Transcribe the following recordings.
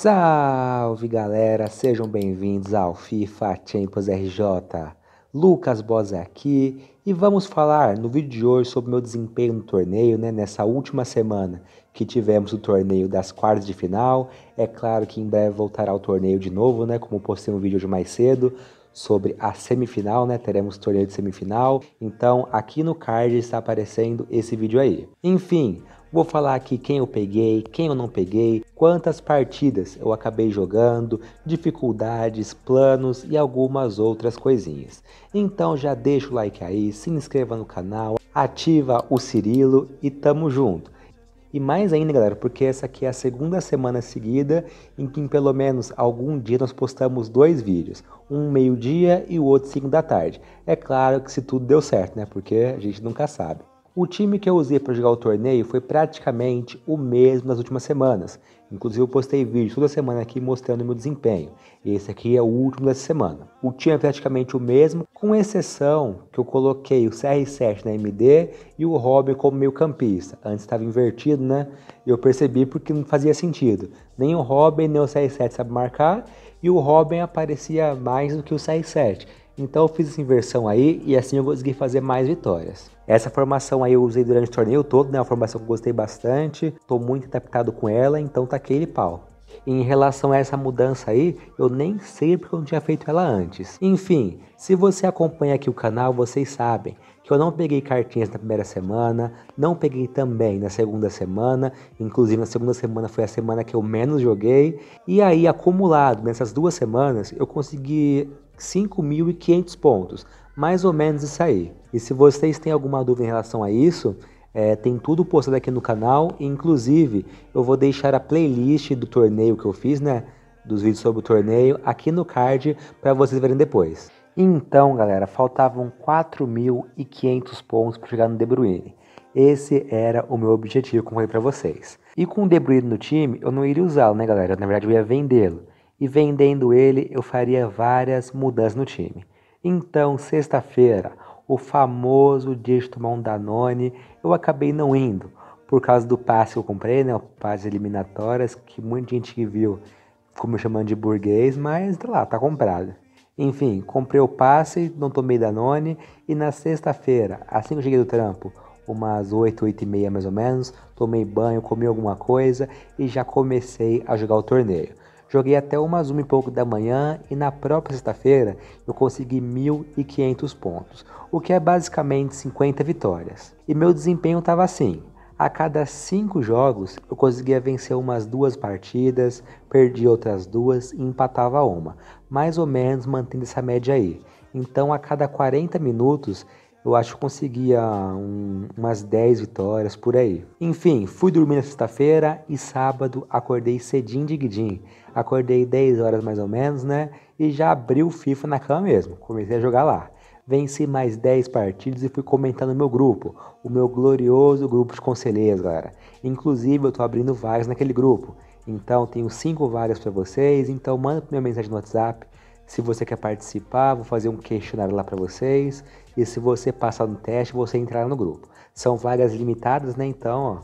Salve galera, sejam bem-vindos ao FIFA Champions RJ. Lucas Bosa aqui e vamos falar no vídeo de hoje sobre meu desempenho no torneio, né? Nessa última semana que tivemos o torneio das quartas de final. É claro que em breve voltará o torneio de novo, né? Como postei um vídeo de mais cedo sobre a semifinal, né? Teremos torneio de semifinal. Então aqui no card está aparecendo esse vídeo aí. Enfim, Vou falar aqui quem eu peguei, quem eu não peguei, quantas partidas eu acabei jogando, dificuldades, planos e algumas outras coisinhas. Então já deixa o like aí, se inscreva no canal, ativa o Cirilo e tamo junto. E mais ainda, galera, porque essa aqui é a segunda semana seguida em que em pelo menos algum dia nós postamos dois vídeos, um meio-dia e o outro 5 da tarde. É claro que se tudo deu certo, né? Porque a gente nunca sabe. O time que eu usei para jogar o torneio foi praticamente o mesmo nas últimas semanas. Inclusive eu postei vídeos toda semana aqui mostrando meu desempenho. Esse aqui é o último dessa semana. O time é praticamente o mesmo, com exceção que eu coloquei o CR7 na MD e o Robin como meio campista. Antes estava invertido, né? Eu percebi porque não fazia sentido. Nem o Robin nem o CR7 sabe marcar e o Robin aparecia mais do que o CR7. Então eu fiz essa inversão aí e assim eu consegui fazer mais vitórias. Essa formação aí eu usei durante o torneio todo, né? Uma formação que eu gostei bastante, tô muito adaptado com ela, então tá aquele pau. Em relação a essa mudança aí, eu nem sei porque eu não tinha feito ela antes. Enfim, se você acompanha aqui o canal, vocês sabem que eu não peguei cartinhas na primeira semana, não peguei também na segunda semana, inclusive na segunda semana foi a semana que eu menos joguei, e aí acumulado nessas duas semanas eu consegui 5.500 pontos mais ou menos isso aí. E se vocês têm alguma dúvida em relação a isso, é, tem tudo postado aqui no canal. inclusive, eu vou deixar a playlist do torneio que eu fiz, né? Dos vídeos sobre o torneio aqui no card para vocês verem depois. Então, galera, faltavam 4.500 pontos para chegar no De Bruyne. Esse era o meu objetivo, como eu falei para vocês. E com o De Bruyne no time, eu não iria usá-lo, né, galera? Na verdade, eu ia vendê-lo. E vendendo ele, eu faria várias mudanças no time. Então, sexta-feira, o famoso dia de tomar um Danone, eu acabei não indo, por causa do passe que eu comprei, né? O passe eliminatórias, que muita gente viu como chamando de burguês, mas tá lá, tá comprado. Enfim, comprei o passe, não tomei Danone, e na sexta-feira, assim que eu cheguei do trampo, umas 8, 8 e meia mais ou menos, tomei banho, comi alguma coisa e já comecei a jogar o torneio. Joguei até umas uma e pouco da manhã e na própria sexta-feira eu consegui 1.500 pontos, o que é basicamente 50 vitórias. E meu desempenho estava assim: a cada cinco jogos eu conseguia vencer umas duas partidas, perdi outras duas e empatava uma, mais ou menos mantendo essa média aí. Então a cada 40 minutos eu acho que conseguia um, umas 10 vitórias por aí. Enfim, fui dormir na sexta-feira e sábado acordei cedinho de guidim. Acordei 10 horas mais ou menos, né? E já abri o FIFA na cama mesmo. Comecei a jogar lá. Venci mais 10 partidas e fui comentando no meu grupo, o meu glorioso grupo de conselheiros, galera. Inclusive, eu tô abrindo vagas naquele grupo. Então, tenho 5 vagas para vocês. Então, manda minha mensagem no WhatsApp se você quer participar, vou fazer um questionário lá para vocês. E se você passar no teste, você entrar no grupo. São vagas limitadas, né? Então,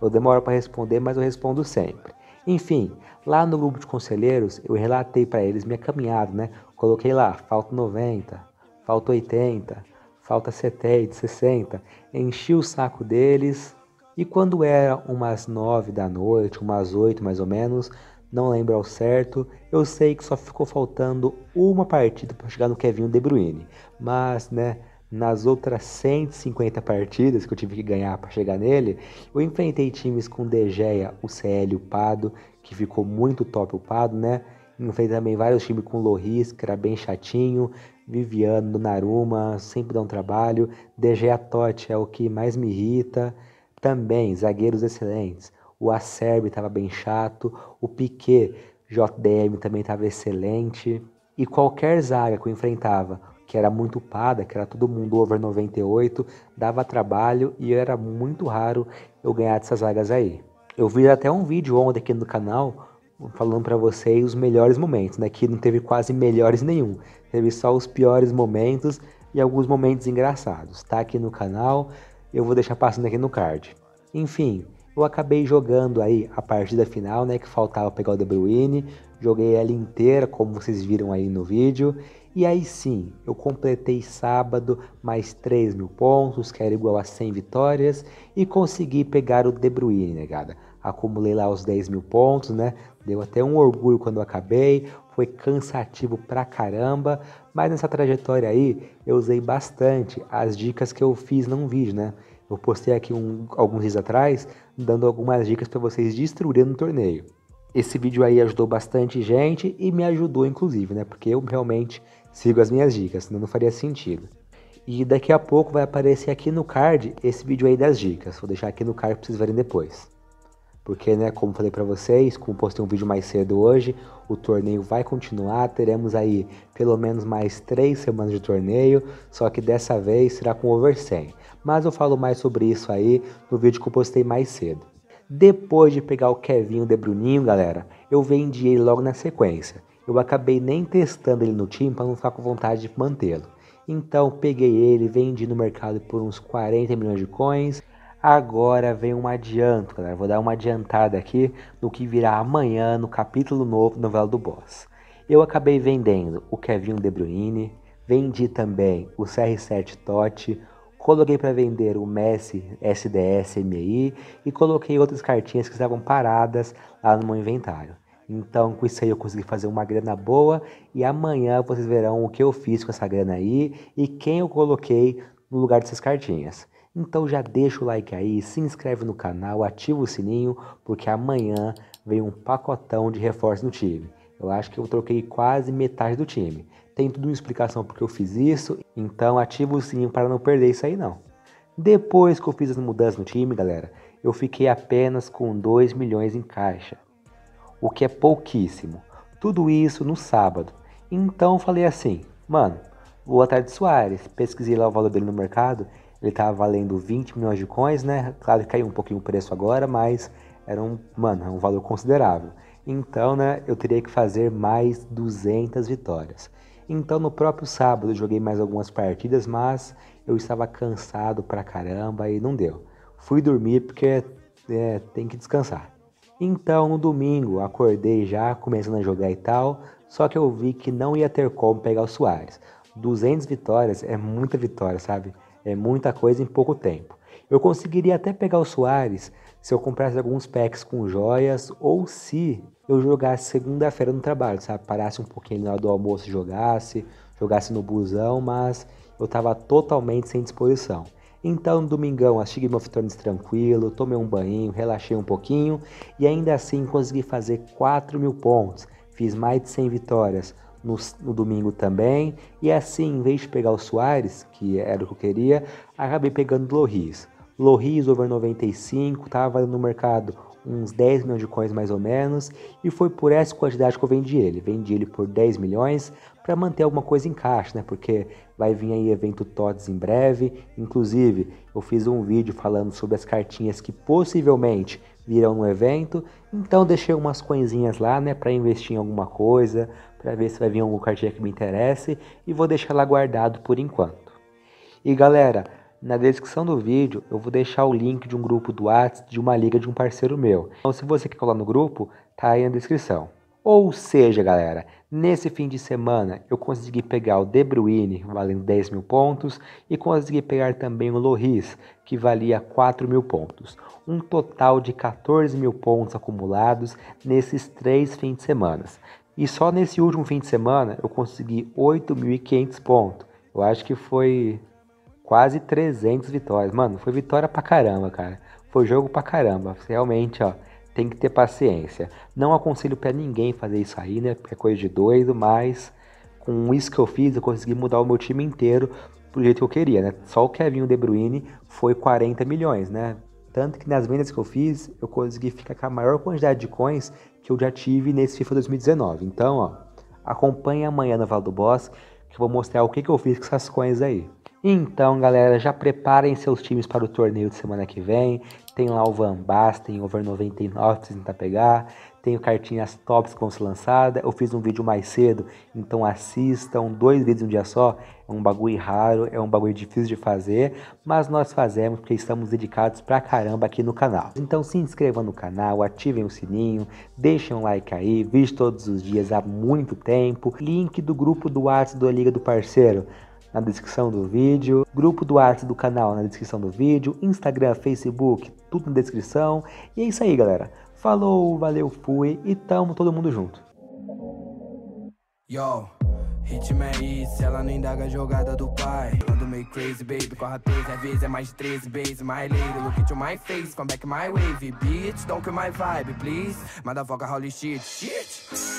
ó, eu demoro para responder, mas eu respondo sempre. Enfim, lá no grupo de conselheiros, eu relatei para eles minha caminhada, né? Coloquei lá, falta 90, falta 80, falta 70, 60. Enchi o saco deles. E quando era umas 9 da noite, umas 8 mais ou menos, não lembro ao certo. Eu sei que só ficou faltando uma partida para chegar no Kevin De Bruyne, mas, né, nas outras 150 partidas que eu tive que ganhar para chegar nele, eu enfrentei times com De Gea, o CL, o Pado, que ficou muito top o Pado, né? Enfrentei também vários times com Loris, que era bem chatinho, Viviano, Naruma, sempre dá um trabalho. De Gea Totti é o que mais me irrita. Também, zagueiros excelentes o Acerbi estava bem chato, o Piquet JDM também estava excelente. E qualquer zaga que eu enfrentava, que era muito pada, que era todo mundo over 98, dava trabalho e era muito raro eu ganhar dessas zagas aí. Eu vi até um vídeo ontem aqui no canal falando para vocês os melhores momentos, né? Que não teve quase melhores nenhum, teve só os piores momentos e alguns momentos engraçados. Tá aqui no canal, eu vou deixar passando aqui no card. Enfim, eu acabei jogando aí a partida final, né, que faltava pegar o De Bruyne, joguei ela inteira, como vocês viram aí no vídeo, e aí sim, eu completei sábado mais 3 mil pontos, que era igual a 100 vitórias, e consegui pegar o De Bruyne, negada. Né, Acumulei lá os 10 mil pontos, né, deu até um orgulho quando eu acabei, foi cansativo pra caramba, mas nessa trajetória aí, eu usei bastante as dicas que eu fiz num vídeo, né, eu postei aqui um, alguns dias atrás, dando algumas dicas para vocês destruírem no torneio. Esse vídeo aí ajudou bastante gente e me ajudou inclusive, né? Porque eu realmente sigo as minhas dicas, senão não faria sentido. E daqui a pouco vai aparecer aqui no card esse vídeo aí das dicas. Vou deixar aqui no card para vocês verem depois. Porque, né, como falei para vocês, como postei um vídeo mais cedo hoje, o torneio vai continuar. Teremos aí pelo menos mais três semanas de torneio, só que dessa vez será com over 100. Mas eu falo mais sobre isso aí no vídeo que eu postei mais cedo. Depois de pegar o Kevinho De Bruninho, galera, eu vendi ele logo na sequência. Eu acabei nem testando ele no time para não ficar com vontade de mantê-lo. Então peguei ele, vendi no mercado por uns 40 milhões de coins. Agora vem um adianto, galera. Vou dar uma adiantada aqui no que virá amanhã no capítulo novo do Novela do Boss. Eu acabei vendendo o Kevin De Bruyne, vendi também o CR7 Totti, coloquei para vender o Messi SDS MI e coloquei outras cartinhas que estavam paradas lá no meu inventário. Então, com isso aí eu consegui fazer uma grana boa e amanhã vocês verão o que eu fiz com essa grana aí e quem eu coloquei no lugar dessas cartinhas. Então já deixa o like aí, se inscreve no canal, ativa o sininho, porque amanhã vem um pacotão de reforço no time. Eu acho que eu troquei quase metade do time. Tem tudo uma explicação porque eu fiz isso, então ativa o sininho para não perder isso aí não. Depois que eu fiz as mudanças no time, galera, eu fiquei apenas com 2 milhões em caixa, o que é pouquíssimo. Tudo isso no sábado. Então falei assim, mano, vou atrás de Soares, pesquisei lá o valor dele no mercado ele tava tá valendo 20 milhões de coins, né? Claro que caiu um pouquinho o preço agora, mas era um, mano, é um valor considerável. Então, né, eu teria que fazer mais 200 vitórias. Então, no próprio sábado, eu joguei mais algumas partidas, mas eu estava cansado pra caramba e não deu. Fui dormir porque é, tem que descansar. Então, no domingo, acordei já, começando a jogar e tal, só que eu vi que não ia ter como pegar o Soares. 200 vitórias é muita vitória, sabe? É muita coisa em pouco tempo. Eu conseguiria até pegar o Soares se eu comprasse alguns packs com joias ou se eu jogasse segunda-feira no trabalho, sabe? Parasse um pouquinho na hora do almoço e jogasse, jogasse no busão, mas eu estava totalmente sem disposição. Então, no domingão, que meu fitones tranquilo, tomei um banho, relaxei um pouquinho e ainda assim consegui fazer 4 mil pontos. Fiz mais de 100 vitórias, no, no, domingo também. E assim, em vez de pegar o Soares, que era o que eu queria, acabei pegando o Lohis. Lohis over 95, tava no mercado uns 10 milhões de coins mais ou menos, e foi por essa quantidade que eu vendi ele. Vendi ele por 10 milhões para manter alguma coisa em caixa, né? Porque vai vir aí evento Tods em breve. Inclusive, eu fiz um vídeo falando sobre as cartinhas que possivelmente viram no evento, então deixei umas coisinhas lá, né, para investir em alguma coisa, para ver se vai vir algum cartão que me interesse e vou deixar lá guardado por enquanto. E galera, na descrição do vídeo eu vou deixar o link de um grupo do Whats de uma liga de um parceiro meu. Então se você quer colar no grupo, tá aí na descrição. Ou seja, galera, nesse fim de semana eu consegui pegar o De Bruyne, valendo 10 mil pontos, e consegui pegar também o Loris, que valia 4 mil pontos. Um total de 14 mil pontos acumulados nesses três fins de semana. E só nesse último fim de semana eu consegui 8.500 pontos. Eu acho que foi quase 300 vitórias. Mano, foi vitória pra caramba, cara. Foi jogo pra caramba. Realmente, ó tem que ter paciência. Não aconselho para ninguém fazer isso aí, né? Porque é coisa de doido, mas com isso que eu fiz, eu consegui mudar o meu time inteiro do jeito que eu queria, né? Só o Kevin De Bruyne foi 40 milhões, né? Tanto que nas vendas que eu fiz, eu consegui ficar com a maior quantidade de coins que eu já tive nesse FIFA 2019. Então, ó, acompanhe amanhã no Vale do Boss, que eu vou mostrar o que, que eu fiz com essas coins aí. Então, galera, já preparem seus times para o torneio de semana que vem. Tem lá o Van Basten, Over 99 pra tentar pegar. Tem cartinhas tops com ser lançada. Eu fiz um vídeo mais cedo, então assistam. Dois vídeos um dia só. É um bagulho raro, é um bagulho difícil de fazer, mas nós fazemos porque estamos dedicados pra caramba aqui no canal. Então se inscrevam no canal, ativem o sininho, deixem um like aí, vídeo todos os dias há muito tempo. Link do grupo do WhatsApp da Liga do Parceiro na descrição do vídeo, grupo do Arte do canal na descrição do vídeo, Instagram, Facebook, tudo na descrição. E é isso aí, galera. Falou, valeu, fui e tamo todo mundo junto. Yo. Ritmo é isso, ela não indaga a jogada do pai. Ando meio crazy, baby, às vezes é mais de 13 base. My lady, look my face, come back my wave. Bitch, don't kill my vibe, please. holy shit, shit.